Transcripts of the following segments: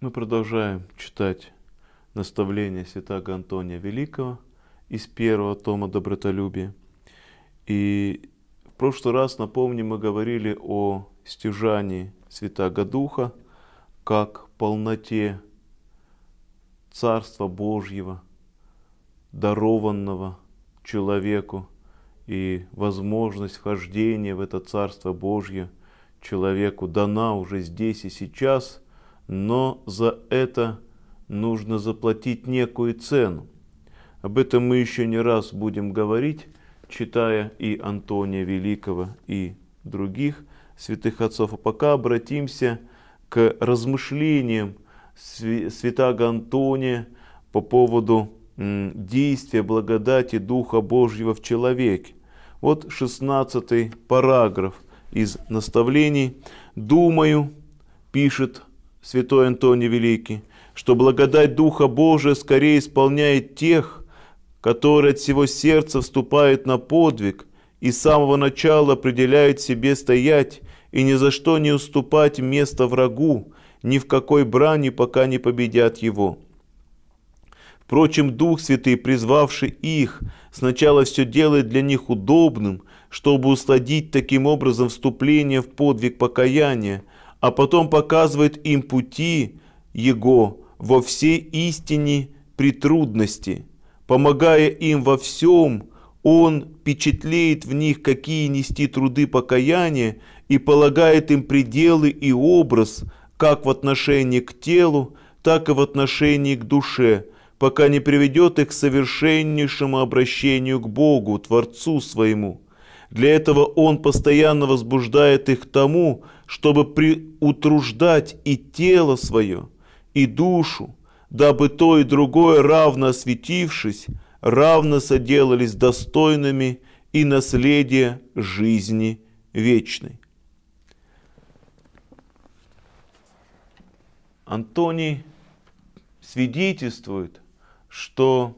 Мы продолжаем читать наставления святаго Антония Великого из первого тома «Добротолюбие». И в прошлый раз, напомним, мы говорили о стяжании Святаго Духа как полноте Царства Божьего, дарованного человеку, и возможность вхождения в это Царство Божье человеку дана уже здесь и сейчас, но за это нужно заплатить некую цену. Об этом мы еще не раз будем говорить, читая и Антония Великого, и других святых отцов. А пока обратимся к размышлениям святаго Антония по поводу действия благодати Духа Божьего в человеке. Вот 16 параграф из наставлений. «Думаю, — пишет святой Антоний Великий, — что благодать Духа Божия скорее исполняет тех, которые от всего сердца вступают на подвиг и с самого начала определяют себе стоять и ни за что не уступать место врагу, ни в какой брани, пока не победят его. Впрочем, Дух Святый, призвавший их, сначала все делает для них удобным, чтобы усладить таким образом вступление в подвиг покаяния, а потом показывает им пути Его во всей истине при трудности. Помогая им во всем, Он печатлеет в них, какие нести труды покаяния, и полагает им пределы и образ – как в отношении к телу, так и в отношении к душе, пока не приведет их к совершеннейшему обращению к Богу, Творцу своему. Для этого Он постоянно возбуждает их к тому, чтобы приутруждать и тело свое, и душу, дабы то и другое, равно осветившись, равно соделались достойными и наследия жизни вечной. Антоний свидетельствует, что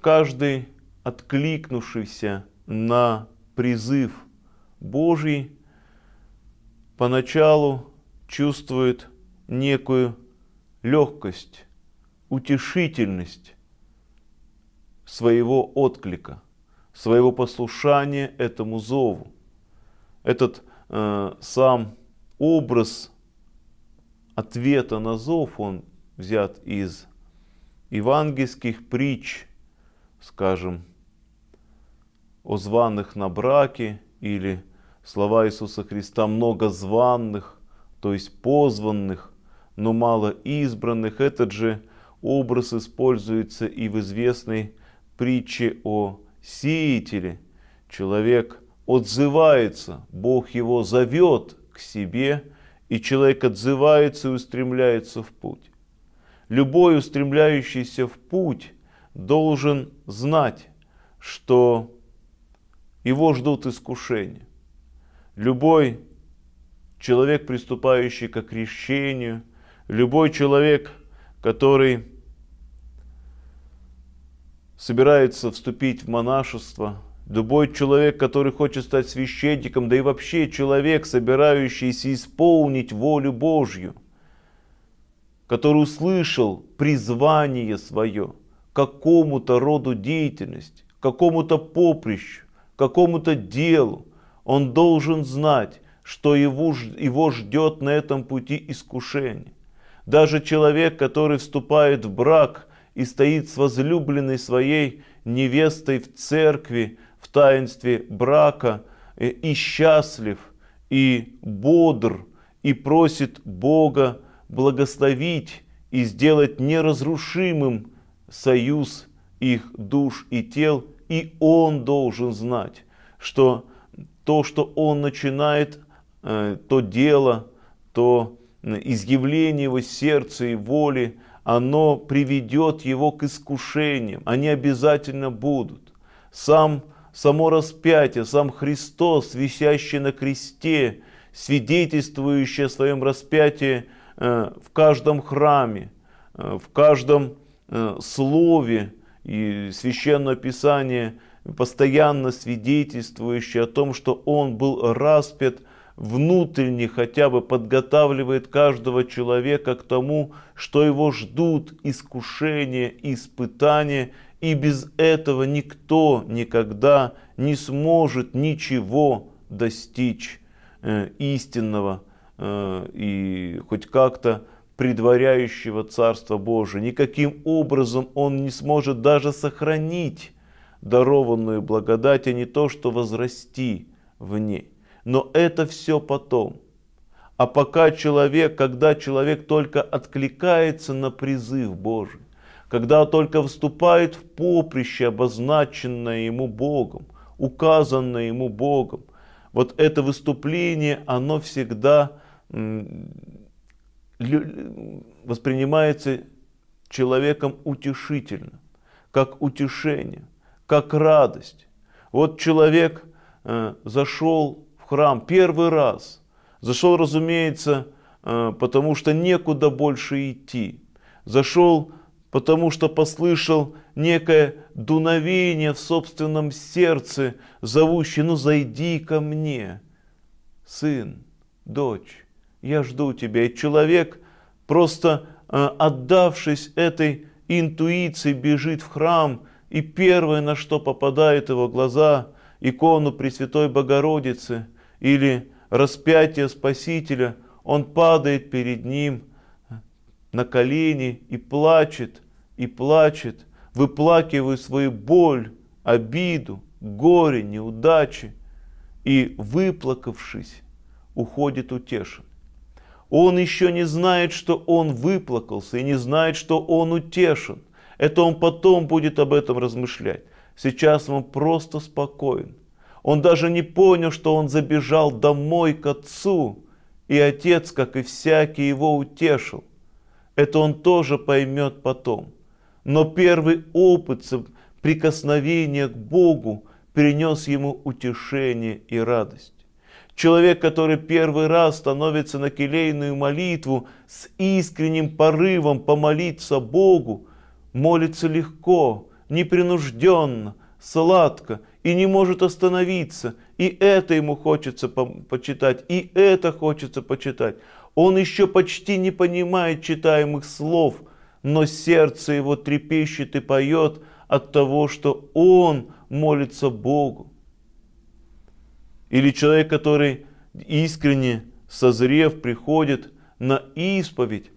каждый откликнувшийся на призыв Божий поначалу чувствует некую легкость, утешительность своего отклика, своего послушания этому зову. Этот э, сам образ ответа на зов, он взят из евангельских притч, скажем, о званных на браке или слова Иисуса Христа «много званных», то есть позванных, но мало избранных. Этот же образ используется и в известной притче о сеятеле. Человек отзывается, Бог его зовет к себе, и человек отзывается и устремляется в путь. Любой устремляющийся в путь должен знать, что его ждут искушения. Любой человек, приступающий к крещению, любой человек, который собирается вступить в монашество – Любой человек, который хочет стать священником, да и вообще человек, собирающийся исполнить волю Божью, который услышал призвание свое какому-то роду деятельности, какому-то поприщу, какому-то делу, он должен знать, что его, его ждет на этом пути искушение. Даже человек, который вступает в брак и стоит с возлюбленной своей невестой в церкви, в таинстве брака э, и счастлив, и бодр, и просит Бога благословить и сделать неразрушимым союз их душ и тел, и он должен знать, что то, что он начинает, э, то дело, то изъявление его сердца и воли, оно приведет его к искушениям. Они обязательно будут. Сам само распятие, сам Христос, висящий на кресте, свидетельствующий о своем распятии э, в каждом храме, э, в каждом э, слове и священное писание, постоянно свидетельствующее о том, что Он был распят внутренне хотя бы подготавливает каждого человека к тому, что его ждут искушения, испытания и без этого никто никогда не сможет ничего достичь э, истинного э, и хоть как-то предваряющего Царство Божие. Никаким образом он не сможет даже сохранить дарованную благодать, а не то, что возрасти в ней. Но это все потом. А пока человек, когда человек только откликается на призыв Божий, когда только вступает в поприще, обозначенное ему Богом, указанное ему Богом, вот это выступление, оно всегда воспринимается человеком утешительно, как утешение, как радость. Вот человек э, зашел в храм первый раз, зашел, разумеется, э, потому что некуда больше идти, зашел потому что послышал некое дуновение в собственном сердце, зовущее «Ну зайди ко мне, сын, дочь, я жду тебя». И человек, просто э, отдавшись этой интуиции, бежит в храм, и первое, на что попадает его глаза, икону Пресвятой Богородицы или распятие Спасителя, он падает перед ним – на колени и плачет, и плачет, выплакивая свою боль, обиду, горе, неудачи, и, выплакавшись, уходит утешен. Он еще не знает, что он выплакался, и не знает, что он утешен. Это он потом будет об этом размышлять. Сейчас он просто спокоен. Он даже не понял, что он забежал домой к отцу, и отец, как и всякий, его утешил это он тоже поймет потом. Но первый опыт прикосновения к Богу принес ему утешение и радость. Человек, который первый раз становится на келейную молитву с искренним порывом помолиться Богу, молится легко, непринужденно, сладко и не может остановиться. И это ему хочется почитать, и это хочется почитать. Он еще почти не понимает читаемых слов, но сердце его трепещет и поет от того, что он молится Богу. Или человек, который искренне созрев, приходит на исповедь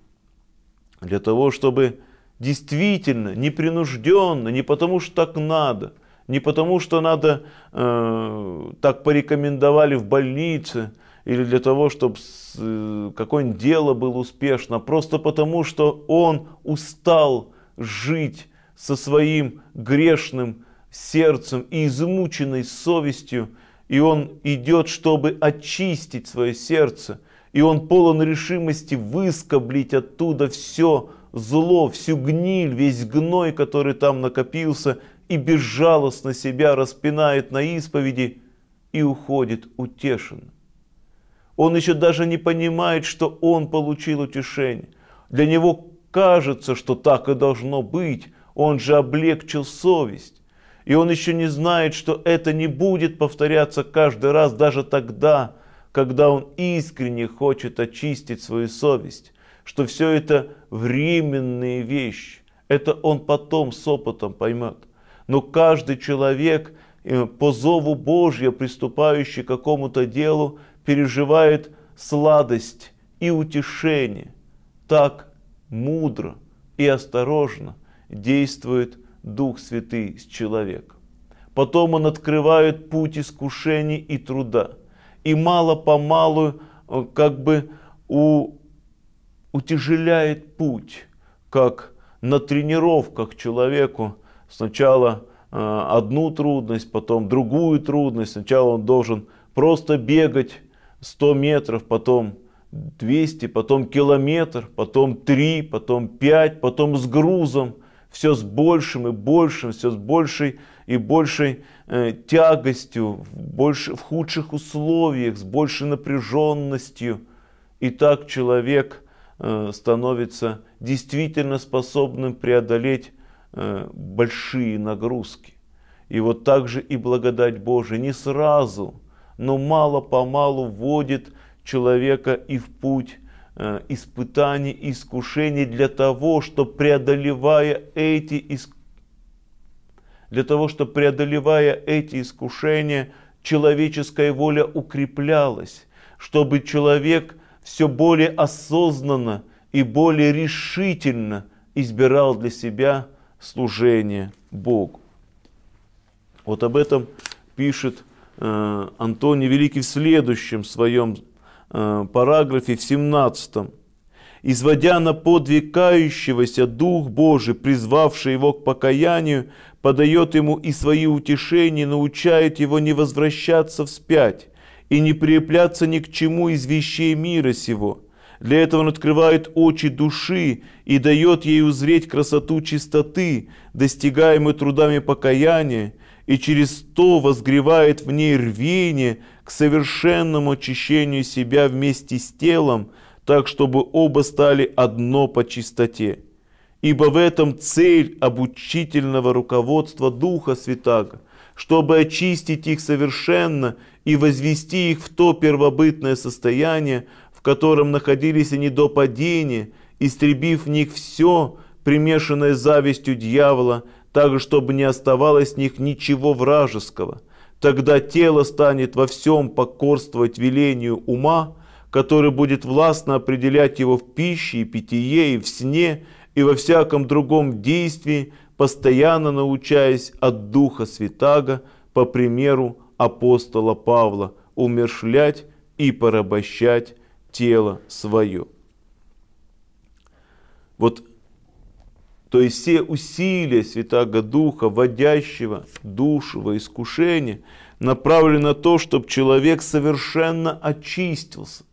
для того, чтобы действительно, непринужденно, не потому что так надо, не потому что надо э, так порекомендовали в больнице, или для того, чтобы э, какое-нибудь дело было успешно, просто потому, что он устал жить со своим грешным сердцем и измученной совестью, и он идет, чтобы очистить свое сердце, и он полон решимости выскоблить оттуда все зло, всю гниль, весь гной, который там накопился, и безжалостно себя распинает на исповеди, и уходит утешен. Он еще даже не понимает, что он получил утешение. Для него кажется, что так и должно быть. Он же облегчил совесть. И он еще не знает, что это не будет повторяться каждый раз, даже тогда, когда он искренне хочет очистить свою совесть, что все это временные вещи. Это он потом с опытом поймет. Но каждый человек э, по зову Божьему, приступающий к какому-то делу, переживает сладость и утешение. Так мудро и осторожно действует Дух Святый с человеком. Потом он открывает путь искушений и труда. И мало-помалу э, как бы у, утяжеляет путь, как на тренировках человеку сначала э, одну трудность, потом другую трудность. Сначала он должен просто бегать 100 метров, потом 200, потом километр, потом 3, потом 5, потом с грузом, все с большим и большим, все с большей и большей э, тягостью, в, больше, в худших условиях, с большей напряженностью. И так человек э, становится действительно способным преодолеть э, большие нагрузки. И вот так же и благодать Божия не сразу – но мало-помалу вводит человека и в путь э, испытаний и искушений для того, что преодолевая эти искушения, для того, чтобы преодолевая эти искушения, человеческая воля укреплялась, чтобы человек все более осознанно и более решительно избирал для себя служение Богу. Вот об этом пишет Э, Антоний Великий в следующем своем э, параграфе, в 17 «Изводя на подвекающегося Дух Божий, призвавший его к покаянию, подает ему и свои утешения, научает его не возвращаться вспять и не приепляться ни к чему из вещей мира сего». Для этого он открывает очи души и дает ей узреть красоту чистоты, достигаемой трудами покаяния, и через то возгревает в ней рвение к совершенному очищению себя вместе с телом, так чтобы оба стали одно по чистоте. Ибо в этом цель обучительного руководства Духа Святаго, чтобы очистить их совершенно и возвести их в то первобытное состояние, в котором находились они до падения, истребив в них все, примешанное завистью дьявола, так, чтобы не оставалось в них ничего вражеского. Тогда тело станет во всем покорствовать велению ума, который будет властно определять его в пище и питье, и в сне, и во всяком другом действии, постоянно научаясь от Духа Святаго, по примеру апостола Павла, умершлять и порабощать тело свое. Вот то есть все усилия Святаго Духа, водящего душу во искушение, направлены на то, чтобы человек совершенно очистился.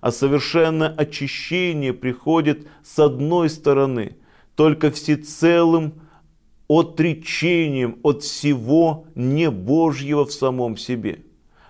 А совершенное очищение приходит с одной стороны, только всецелым отречением от всего небожьего в самом себе.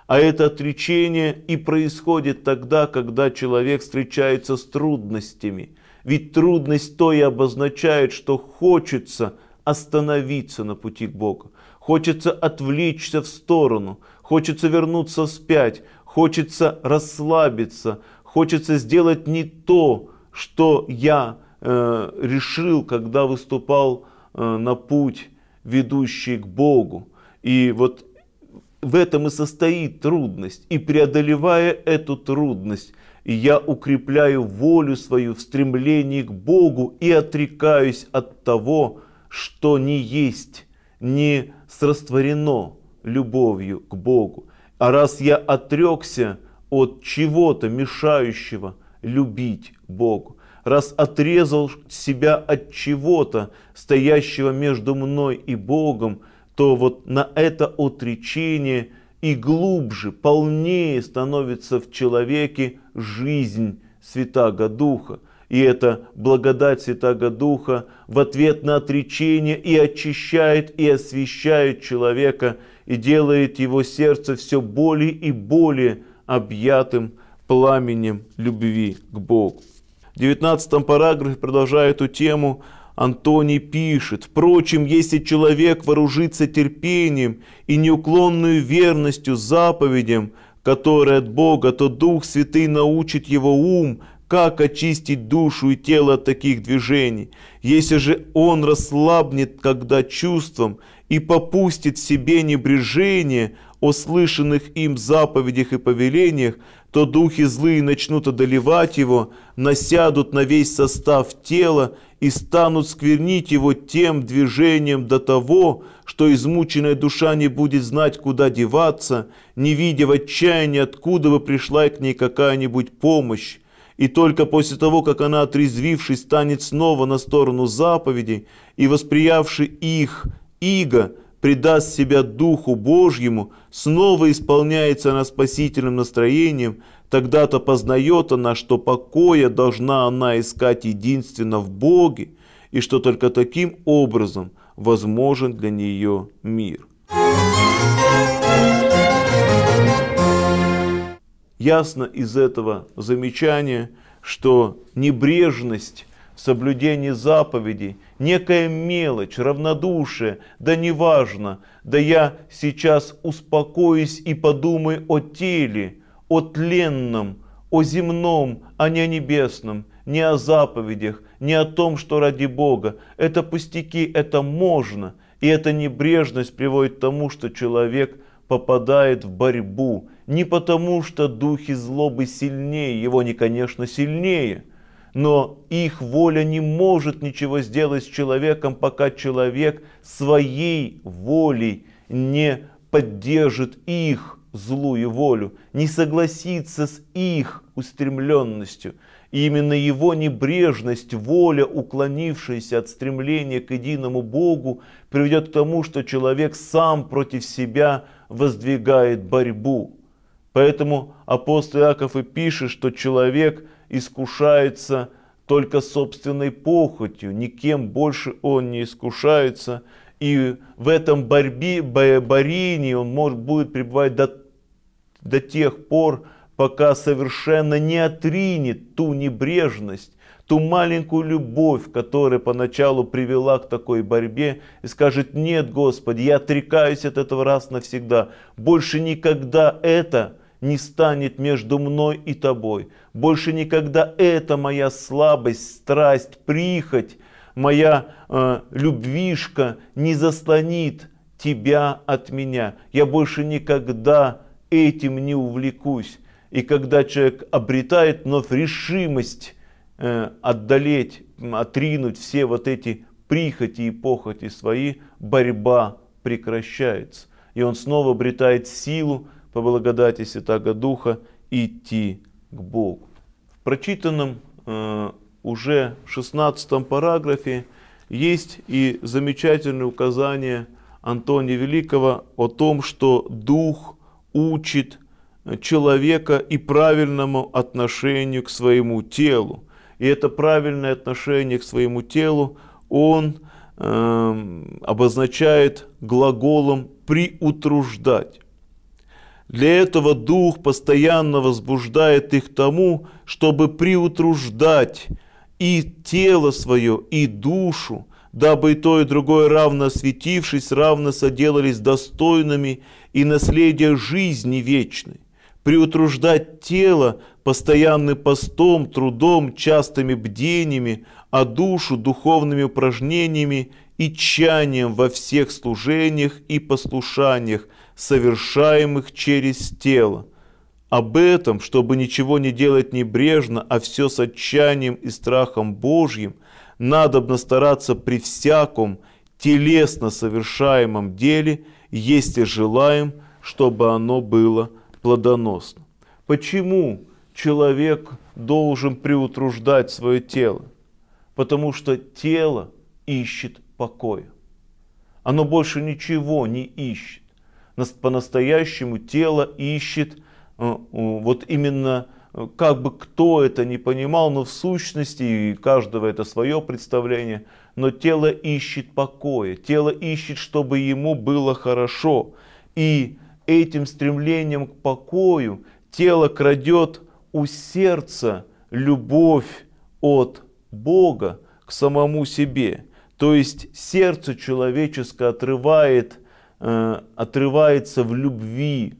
А это отречение и происходит тогда, когда человек встречается с трудностями – ведь трудность то и обозначает, что хочется остановиться на пути к Богу. Хочется отвлечься в сторону, хочется вернуться вспять, хочется расслабиться, хочется сделать не то, что я э, решил, когда выступал э, на путь, ведущий к Богу. И вот в этом и состоит трудность. И преодолевая эту трудность, и я укрепляю волю свою в стремлении к Богу и отрекаюсь от того, что не есть, не срастворено любовью к Богу. А раз я отрекся от чего-то мешающего любить Богу, раз отрезал себя от чего-то, стоящего между мной и Богом, то вот на это отречение – и глубже, полнее становится в человеке жизнь Святаго Духа. И это благодать Святаго Духа в ответ на отречение и очищает, и освещает человека, и делает его сердце все более и более объятым пламенем любви к Богу. В 19 параграфе продолжает эту тему, Антоний пишет, «Впрочем, если человек вооружится терпением и неуклонную верностью заповедям, которые от Бога, то Дух Святый научит его ум, как очистить душу и тело от таких движений. Если же он расслабнет, когда чувством, и попустит в себе небрежение о слышанных им заповедях и повелениях, то духи злые начнут одолевать его, насядут на весь состав тела и станут сквернить его тем движением до того, что измученная душа не будет знать, куда деваться, не видя в отчаянии, откуда бы пришла к ней какая-нибудь помощь. И только после того, как она, отрезвившись, станет снова на сторону заповедей и восприявши их, иго, предаст себя Духу Божьему, снова исполняется она спасительным настроением, тогда-то познает она, что покоя должна она искать единственно в Боге, и что только таким образом возможен для нее мир. Ясно из этого замечания, что небрежность в соблюдении заповедей – некая мелочь, равнодушие, да неважно, да я сейчас успокоюсь и подумаю о теле, о тленном, о земном, а не о небесном, не о заповедях, не о том, что ради Бога. Это пустяки, это можно. И эта небрежность приводит к тому, что человек попадает в борьбу. Не потому, что духи злобы сильнее, его не конечно, сильнее – но их воля не может ничего сделать с человеком, пока человек своей волей не поддержит их злую волю, не согласится с их устремленностью. И именно его небрежность, воля, уклонившаяся от стремления к единому Богу, приведет к тому, что человек сам против себя воздвигает борьбу. Поэтому апостол Иаков и пишет, что человек – искушается только собственной похотью, никем больше он не искушается, и в этом борьбе, борении он может, будет пребывать до, до тех пор, пока совершенно не отринет ту небрежность, ту маленькую любовь, которая поначалу привела к такой борьбе, и скажет, нет, Господи, я отрекаюсь от этого раз навсегда, больше никогда это не станет между мной и тобой. Больше никогда это моя слабость, страсть, прихоть, моя э, любвишка не заслонит тебя от меня. Я больше никогда этим не увлекусь. И когда человек обретает вновь решимость э, отдалеть, отринуть все вот эти прихоти и похоти свои, борьба прекращается. И он снова обретает силу, по благодати Святаго Духа идти к Богу. В прочитанном э, уже 16 параграфе есть и замечательное указание Антония Великого о том, что Дух учит э, человека и правильному отношению к своему телу. И это правильное отношение к своему телу он э, обозначает глаголом «приутруждать». Для этого Дух постоянно возбуждает их к тому, чтобы приутруждать и тело свое, и душу, дабы и то, и другое, равно осветившись, равно соделались достойными и наследия жизни вечной. Приутруждать тело постоянным постом, трудом, частыми бдениями, а душу духовными упражнениями и чанием во всех служениях и послушаниях – совершаемых через тело. Об этом, чтобы ничего не делать небрежно, а все с отчаянием и страхом Божьим, надобно стараться при всяком телесно совершаемом деле, если желаем, чтобы оно было плодоносно. Почему человек должен приутруждать свое тело? Потому что тело ищет покоя. Оно больше ничего не ищет по-настоящему тело ищет э, вот именно э, как бы кто это не понимал, но в сущности и каждого это свое представление, но тело ищет покоя, тело ищет, чтобы ему было хорошо. И этим стремлением к покою тело крадет у сердца любовь от Бога к самому себе. То есть сердце человеческое отрывает Э, отрывается в любви,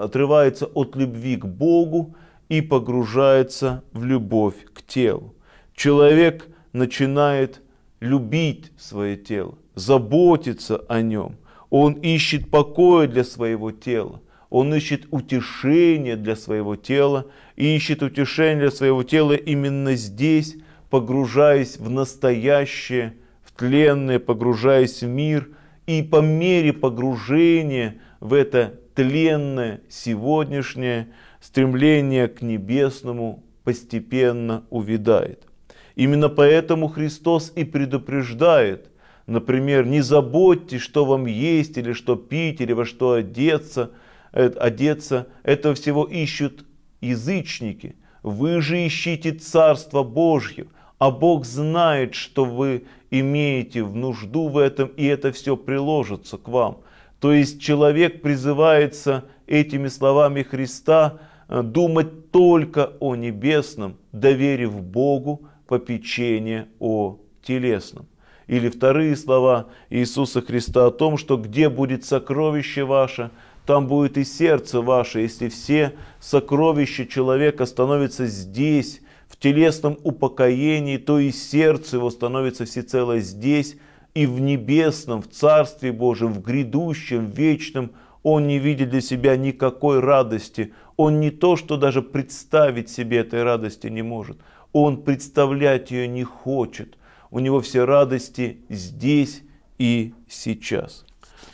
отрывается от любви к Богу и погружается в любовь к телу. Человек начинает любить свое тело, заботиться о нем. Он ищет покоя для своего тела. Он ищет утешение для своего тела, и ищет утешение для своего тела именно здесь, погружаясь в настоящее, в тленное, погружаясь в мир – и по мере погружения в это тленное сегодняшнее стремление к небесному постепенно увядает. Именно поэтому Христос и предупреждает, например, не заботьтесь, что вам есть или что пить, или во что одеться, э, одеться. Этого всего ищут язычники. Вы же ищите Царство Божье, а Бог знает, что вы имеете в нужду в этом, и это все приложится к вам. То есть человек призывается этими словами Христа э, думать только о небесном, доверив Богу попечение о телесном. Или вторые слова Иисуса Христа о том, что где будет сокровище ваше, там будет и сердце ваше, если все сокровища человека становятся здесь, в телесном упокоении, то и сердце его становится всецело здесь и в небесном, в Царстве Божьем, в грядущем, вечном. Он не видит для себя никакой радости. Он не то, что даже представить себе этой радости не может. Он представлять ее не хочет. У него все радости здесь и сейчас.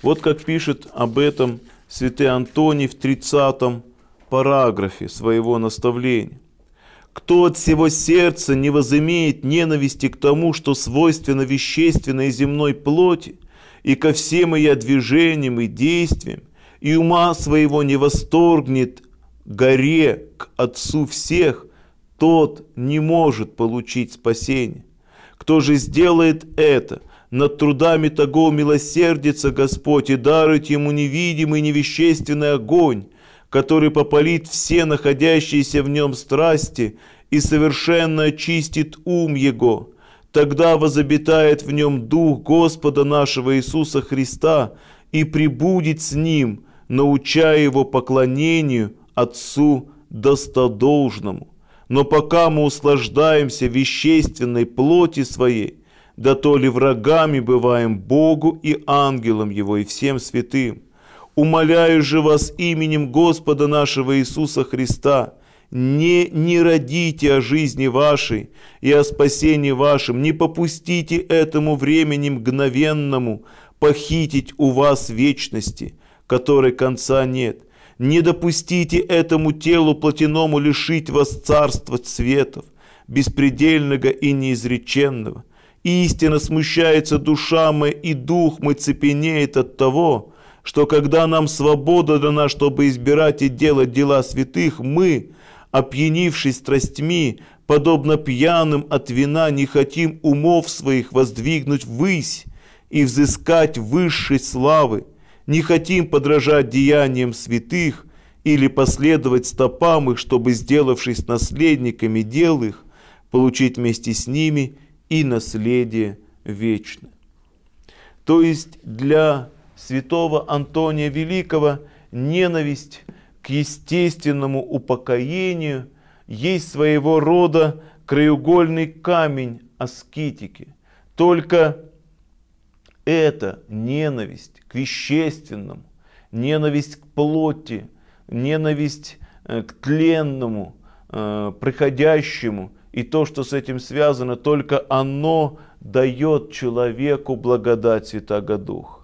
Вот как пишет об этом святый Антоний в 30 параграфе своего наставления. Кто от всего сердца не возымеет ненависти к тому, что свойственно вещественной и земной плоти, и ко всем ее движениям и действиям, и ума своего не восторгнет горе к Отцу всех, тот не может получить спасение. Кто же сделает это, над трудами того милосердится Господь и дарует ему невидимый невещественный огонь, который попалит все находящиеся в нем страсти и совершенно очистит ум его. Тогда возобитает в нем Дух Господа нашего Иисуса Христа и прибудет с Ним, научая его поклонению Отцу достодолжному. Но пока мы услаждаемся вещественной плоти своей, да то ли врагами бываем Богу и ангелам Его и всем святым – Умоляю же вас именем Господа нашего Иисуса Христа, не, не родите о жизни вашей и о спасении вашем, не попустите этому времени мгновенному похитить у вас вечности, которой конца нет. Не допустите этому телу плотиному лишить вас царства цветов, беспредельного и неизреченного. Истина смущается душа моя и дух мы цепенеет от того, что когда нам свобода дана, чтобы избирать и делать дела святых, мы, опьянившись страстьми, подобно пьяным от вина, не хотим умов своих воздвигнуть ввысь и взыскать высшей славы, не хотим подражать деяниям святых или последовать стопам их, чтобы, сделавшись наследниками дел их, получить вместе с ними и наследие вечное. То есть для святого Антония Великого ненависть к естественному упокоению есть своего рода краеугольный камень аскетики. Только эта ненависть к вещественному, ненависть к плоти, ненависть э, к тленному, э, приходящему и то, что с этим связано, только оно дает человеку благодать святаго Духа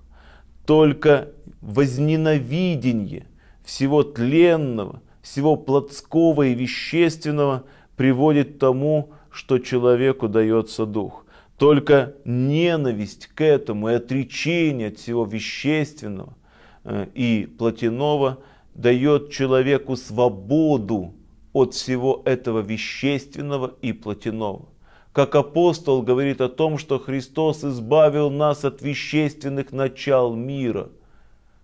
только возненавидение всего тленного, всего плотского и вещественного приводит к тому, что человеку дается дух. Только ненависть к этому и отречение от всего вещественного э, и плотяного дает человеку свободу от всего этого вещественного и плотяного как апостол говорит о том, что Христос избавил нас от вещественных начал мира.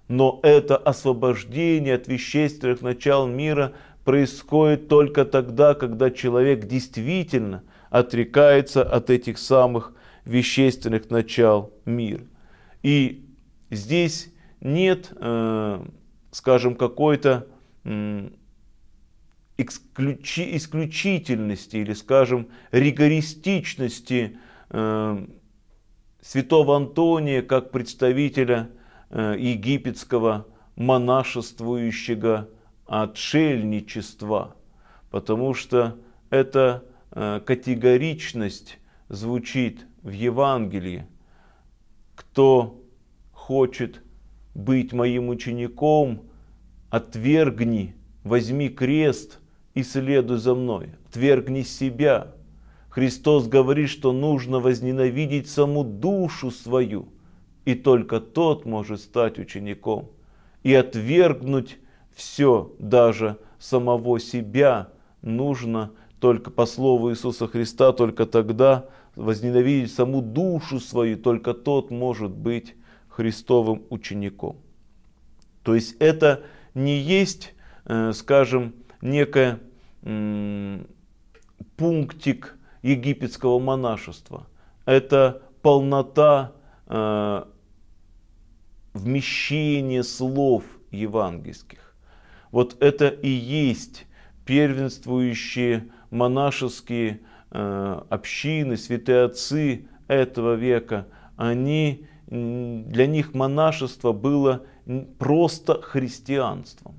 Но это освобождение от вещественных начал мира происходит только тогда, когда человек действительно отрекается от этих самых вещественных начал мира. И здесь нет, э, скажем, какой-то исключи, исключительности или, скажем, ригористичности э, святого Антония как представителя э, египетского монашествующего отшельничества, потому что эта э, категоричность звучит в Евангелии. Кто хочет быть моим учеником, отвергни, возьми крест – и следуй за мной, отвергни себя. Христос говорит, что нужно возненавидеть саму душу свою, и только тот может стать учеником и отвергнуть все, даже самого себя, нужно только по слову Иисуса Христа, только тогда возненавидеть саму душу свою, только тот может быть Христовым учеником. То есть это не есть, э, скажем, некая пунктик египетского монашества. Это полнота э, вмещения слов евангельских. Вот это и есть первенствующие монашеские э, общины, святые отцы этого века. Они, для них монашество было просто христианством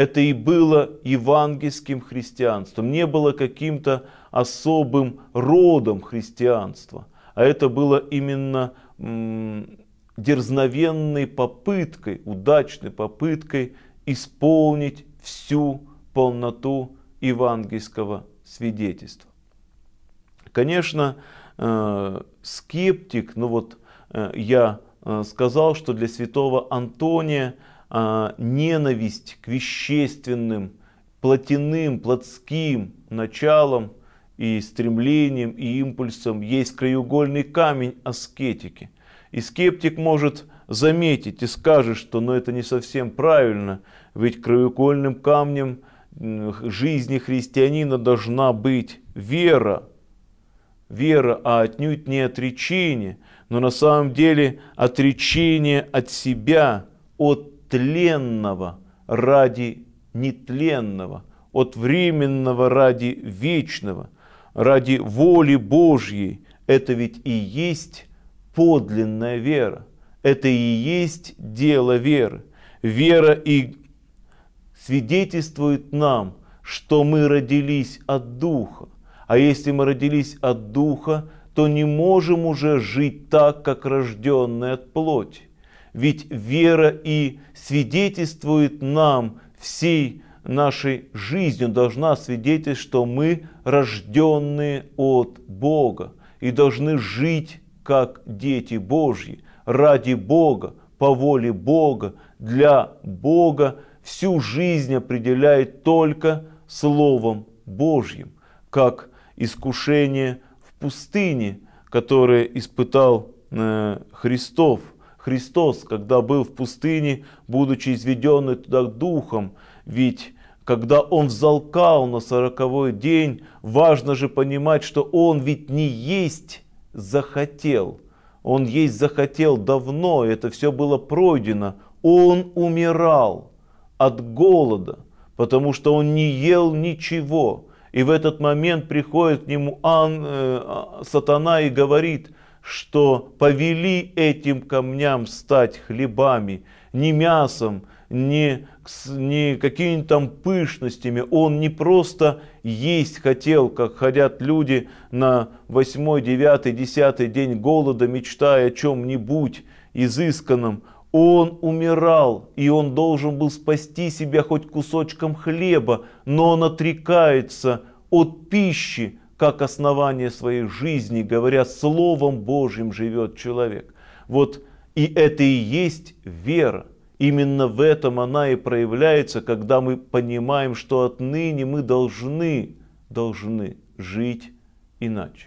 это и было евангельским христианством, не было каким-то особым родом христианства, а это было именно дерзновенной попыткой, удачной попыткой исполнить всю полноту евангельского свидетельства. Конечно, э, скептик, Но ну вот э, я э, сказал, что для святого Антония – а, ненависть к вещественным, плотяным, плотским началам и стремлениям и импульсам есть краеугольный камень аскетики. И скептик может заметить и скажет, что но ну, это не совсем правильно, ведь краеугольным камнем жизни христианина должна быть вера, вера, а отнюдь не отречение, но на самом деле отречение от себя, от тленного ради нетленного, от временного ради вечного, ради воли Божьей. Это ведь и есть подлинная вера. Это и есть дело веры. Вера и свидетельствует нам, что мы родились от Духа. А если мы родились от Духа, то не можем уже жить так, как рожденные от плоти ведь вера и свидетельствует нам всей нашей жизнью, должна свидетельствовать, что мы рожденные от Бога и должны жить как дети Божьи, ради Бога, по воле Бога, для Бога всю жизнь определяет только Словом Божьим, как искушение в пустыне, которое испытал э, Христов – Христос, когда был в пустыне, будучи изведенный туда духом, ведь когда он взалкал на сороковой день, важно же понимать, что он ведь не есть захотел. Он есть захотел давно, это все было пройдено. Он умирал от голода, потому что он не ел ничего. И в этот момент приходит к нему ан, э, а, сатана и говорит – что повели этим камням стать хлебами, не мясом, не, не какими-то там пышностями. Он не просто есть хотел, как ходят люди на 8, 9, 10 день голода, мечтая о чем-нибудь изысканном. Он умирал, и он должен был спасти себя хоть кусочком хлеба, но он отрекается от пищи, как основание своей жизни, говоря Словом Божьим живет человек. Вот и это и есть вера. Именно в этом она и проявляется, когда мы понимаем, что отныне мы должны, должны жить иначе.